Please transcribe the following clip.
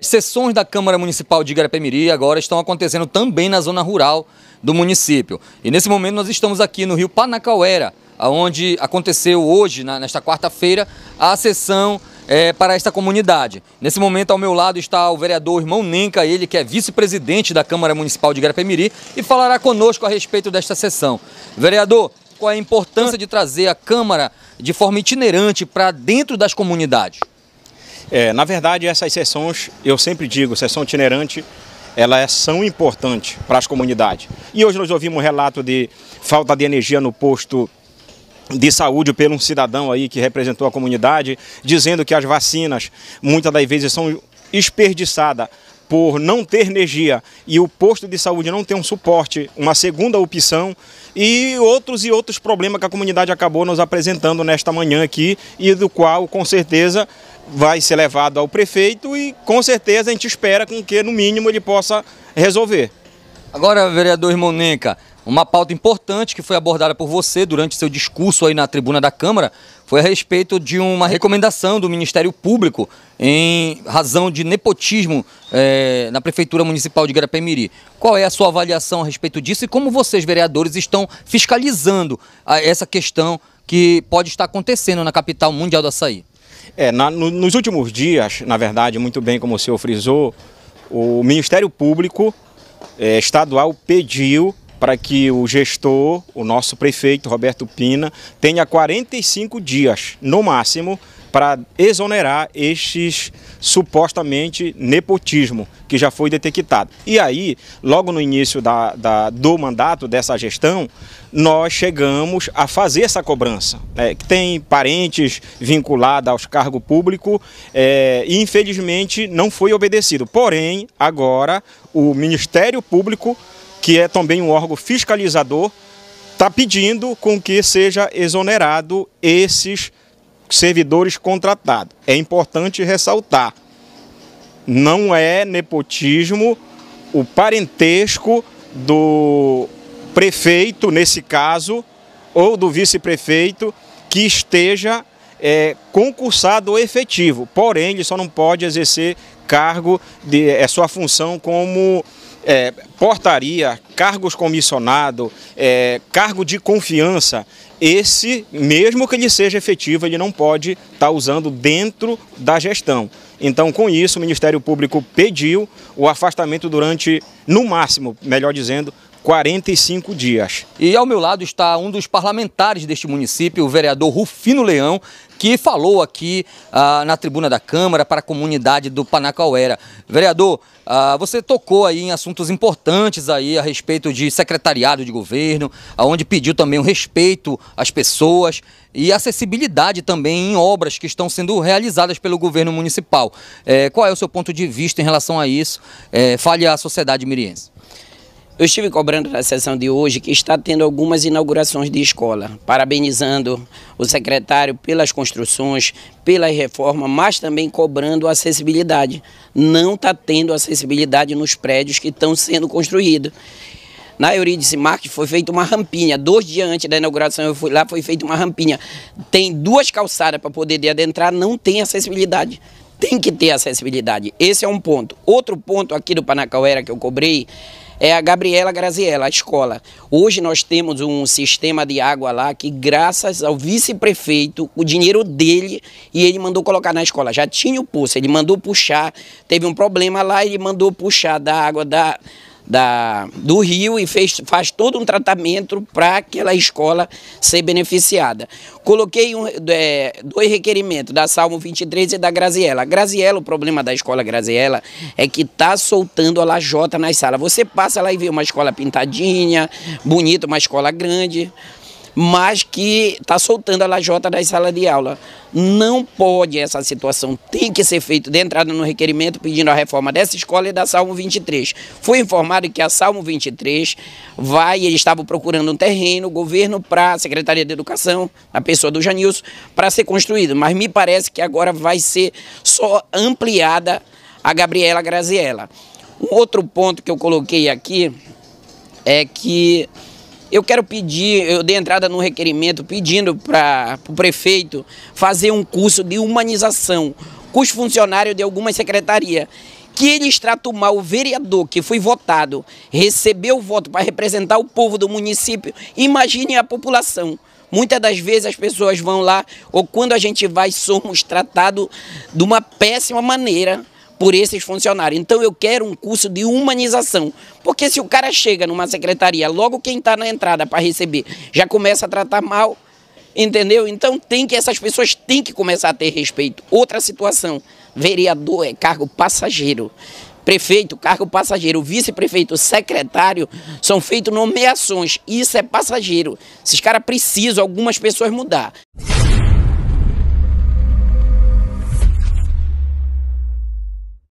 As sessões da Câmara Municipal de igarapé agora estão acontecendo também na zona rural do município. E nesse momento nós estamos aqui no Rio Panacauera, onde aconteceu hoje, nesta quarta-feira, a sessão é, para esta comunidade. Nesse momento ao meu lado está o vereador irmão Nenca, ele que é vice-presidente da Câmara Municipal de igarapé e falará conosco a respeito desta sessão. Vereador, qual é a importância de trazer a Câmara de forma itinerante para dentro das comunidades? É, na verdade, essas sessões, eu sempre digo, sessão itinerante, ela é são importante para as comunidades. E hoje nós ouvimos um relato de falta de energia no posto de saúde pelo um cidadão aí que representou a comunidade, dizendo que as vacinas muitas das vezes são desperdiçadas por não ter energia e o posto de saúde não tem um suporte, uma segunda opção e outros e outros problemas que a comunidade acabou nos apresentando nesta manhã aqui e do qual, com certeza, vai ser levado ao prefeito e com certeza a gente espera com que no mínimo ele possa resolver. Agora, vereador Irmonenca, uma pauta importante que foi abordada por você durante seu discurso aí na tribuna da Câmara foi a respeito de uma recomendação do Ministério Público em razão de nepotismo é, na Prefeitura Municipal de Guarapemiri. Qual é a sua avaliação a respeito disso e como vocês, vereadores, estão fiscalizando ah, essa questão que pode estar acontecendo na capital mundial do açaí? É, na, no, nos últimos dias, na verdade, muito bem como o senhor frisou, o Ministério Público é, Estadual pediu para que o gestor, o nosso prefeito Roberto Pina, tenha 45 dias, no máximo, para exonerar estes supostamente nepotismo que já foi detectado. E aí, logo no início da, da do mandato dessa gestão, nós chegamos a fazer essa cobrança. Né, que tem parentes vinculados aos cargos públicos é, e, infelizmente, não foi obedecido. Porém, agora, o Ministério Público, que é também um órgão fiscalizador, está pedindo com que seja exonerado esses servidores contratados. É importante ressaltar, não é nepotismo o parentesco do prefeito, nesse caso, ou do vice-prefeito, que esteja é, concursado ou efetivo. Porém, ele só não pode exercer cargo, de, é sua função como é, portaria, cargos comissionado, é, cargo de confiança, esse, mesmo que ele seja efetivo, ele não pode estar tá usando dentro da gestão. Então, com isso, o Ministério Público pediu o afastamento durante, no máximo, melhor dizendo, 45 dias. E ao meu lado está um dos parlamentares deste município, o vereador Rufino Leão, que falou aqui ah, na tribuna da Câmara para a comunidade do Panacauera. Vereador, ah, você tocou aí em assuntos importantes aí a respeito de secretariado de governo, aonde pediu também o respeito às pessoas e acessibilidade também em obras que estão sendo realizadas pelo governo municipal. Eh, qual é o seu ponto de vista em relação a isso? Eh, fale à sociedade miriense. Eu estive cobrando na sessão de hoje que está tendo algumas inaugurações de escola, parabenizando o secretário pelas construções, pela reforma, mas também cobrando acessibilidade. Não está tendo acessibilidade nos prédios que estão sendo construídos. Na Eurídice Marques foi feita uma rampinha. Dois dias antes da inauguração eu fui lá, foi feita uma rampinha. Tem duas calçadas para poder adentrar, não tem acessibilidade tem que ter acessibilidade. Esse é um ponto. Outro ponto aqui do Panacauera que eu cobrei é a Gabriela Graziella, a escola. Hoje nós temos um sistema de água lá que, graças ao vice-prefeito, o dinheiro dele e ele mandou colocar na escola. Já tinha o poço, ele mandou puxar, teve um problema lá, ele mandou puxar da água da da, do Rio e fez, faz todo um tratamento para aquela escola ser beneficiada. Coloquei um, é, dois requerimentos, da Salmo 23 e da Graziella. A Graziella, o problema da escola Graziella é que está soltando a lajota nas salas. Você passa lá e vê uma escola pintadinha, bonita, uma escola grande, mas que está soltando a lajota das salas de aula. Não pode essa situação, tem que ser feito de entrada no requerimento pedindo a reforma dessa escola e da Salmo 23. Fui informado que a Salmo 23 vai, eles estavam procurando um terreno, governo para a Secretaria de Educação, a pessoa do Janilson, para ser construído, mas me parece que agora vai ser só ampliada a Gabriela Graziella. Um outro ponto que eu coloquei aqui é que eu quero pedir, eu dei entrada no requerimento pedindo para o prefeito fazer um curso de humanização com os funcionários de alguma secretaria que eles tratam mal o vereador que foi votado, recebeu o voto para representar o povo do município, imagine a população. Muitas das vezes as pessoas vão lá, ou quando a gente vai, somos tratados de uma péssima maneira por esses funcionários. Então eu quero um curso de humanização, porque se o cara chega numa secretaria, logo quem está na entrada para receber já começa a tratar mal, entendeu? Então tem que essas pessoas têm que começar a ter respeito. Outra situação, vereador é cargo passageiro prefeito, cargo passageiro, vice-prefeito, secretário, são feitas nomeações. Isso é passageiro. Esses caras precisam algumas pessoas mudar.